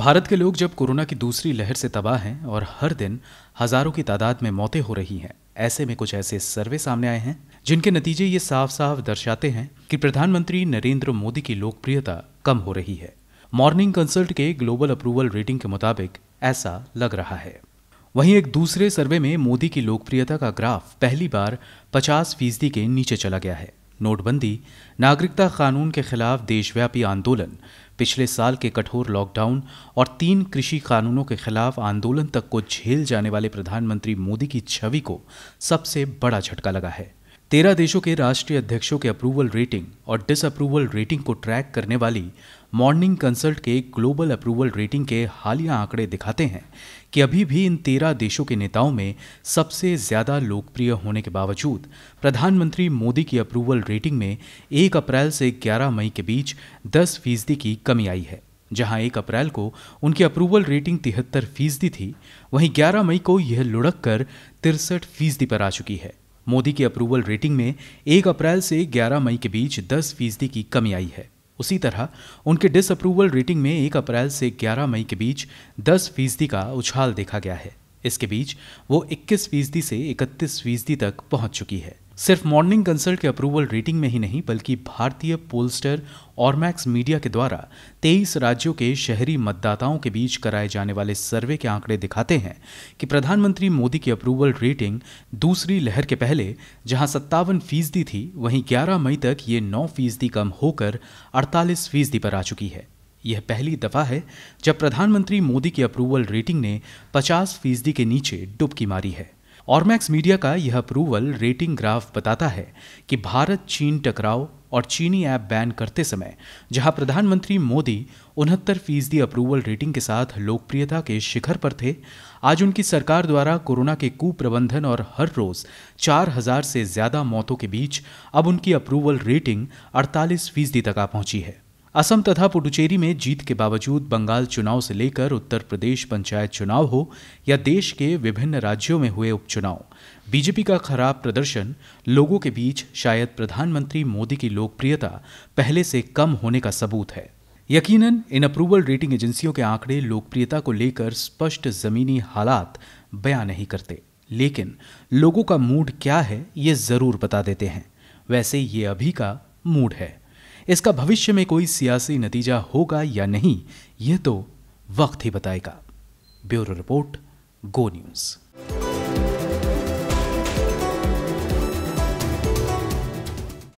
भारत के लोग जब कोरोना की दूसरी लहर से तबाह हैं और हर दिन हजारों की तादाद में मौतें हो रही हैं ऐसे में कुछ ऐसे सर्वे सामने आए हैं जिनके नतीजे ये साफ साफ दर्शाते हैं कि प्रधानमंत्री नरेंद्र मोदी की लोकप्रियता कम हो रही है मॉर्निंग कंसल्ट के ग्लोबल अप्रूवल रेटिंग के मुताबिक ऐसा लग रहा है वहीं एक दूसरे सर्वे में मोदी की लोकप्रियता का ग्राफ पहली बार 50 फीसदी के नीचे चला गया है नोटबंदी नागरिकता कानून के खिलाफ देशव्यापी आंदोलन पिछले साल के कठोर लॉकडाउन और तीन कृषि कानूनों के खिलाफ आंदोलन तक को झेल जाने वाले प्रधानमंत्री मोदी की छवि को सबसे बड़ा झटका लगा है तेरह देशों के राष्ट्रीय अध्यक्षों के अप्रूवल रेटिंग और डिसअप्रूवल रेटिंग को ट्रैक करने वाली मॉर्निंग कंसल्ट के ग्लोबल अप्रूवल रेटिंग के हालिया आंकड़े दिखाते हैं कि अभी भी इन तेरह देशों के नेताओं में सबसे ज्यादा लोकप्रिय होने के बावजूद प्रधानमंत्री मोदी की अप्रूवल रेटिंग में एक अप्रैल से ग्यारह मई के बीच दस फीसदी की कमी आई है जहां एक अप्रैल को उनकी अप्रूवल रेटिंग तिहत्तर फीसदी थी वहीं 11 मई को यह लुढ़क कर तिरसठ फीसदी पर आ चुकी है मोदी की अप्रूवल रेटिंग में एक अप्रैल से 11 मई के बीच 10 फीसदी की कमी आई है उसी तरह उनके डिसअप्रूवल रेटिंग में एक अप्रैल से 11 मई के बीच 10 फीसदी का उछाल देखा गया है इसके बीच वो 21 फीसदी से 31 फीसदी तक पहुंच चुकी है सिर्फ मॉर्निंग कंसल्ट के अप्रूवल रेटिंग में ही नहीं बल्कि भारतीय पोलस्टर और मैक्स मीडिया के द्वारा 23 राज्यों के शहरी मतदाताओं के बीच कराए जाने वाले सर्वे के आंकड़े दिखाते हैं कि प्रधानमंत्री मोदी की अप्रूवल रेटिंग दूसरी लहर के पहले जहां सत्तावन फीसदी थी वहीं 11 मई तक ये 9 फीसदी कम होकर 48 फीसदी पर आ चुकी है यह पहली दफा है जब प्रधानमंत्री मोदी की अप्रूवल रेटिंग ने 50 फीसदी के नीचे डुबकी मारी है और मैक्स मीडिया का यह अप्रूवल रेटिंग ग्राफ बताता है कि भारत चीन टकराव और चीनी ऐप बैन करते समय जहां प्रधानमंत्री मोदी उनहत्तर फीसदी अप्रूवल रेटिंग के साथ लोकप्रियता के शिखर पर थे आज उनकी सरकार द्वारा कोरोना के कुप्रबंधन और हर रोज चार हजार से ज्यादा मौतों के बीच अब उनकी अप्रूवल रेटिंग अड़तालीस फीसदी तक आ पहुंची है असम तथा पुडुचेरी में जीत के बावजूद बंगाल चुनाव से लेकर उत्तर प्रदेश पंचायत चुनाव हो या देश के विभिन्न राज्यों में हुए उपचुनाव बीजेपी का खराब प्रदर्शन लोगों के बीच शायद प्रधानमंत्री मोदी की लोकप्रियता पहले से कम होने का सबूत है यकीनन इन अप्रूवल रेटिंग एजेंसियों के आंकड़े लोकप्रियता को लेकर स्पष्ट जमीनी हालात बयां नहीं करते लेकिन लोगों का मूड क्या है ये जरूर बता देते हैं वैसे ये अभी का मूड है इसका भविष्य में कोई सियासी नतीजा होगा या नहीं यह तो वक्त ही बताएगा ब्यूरो रिपोर्ट गो न्यूज़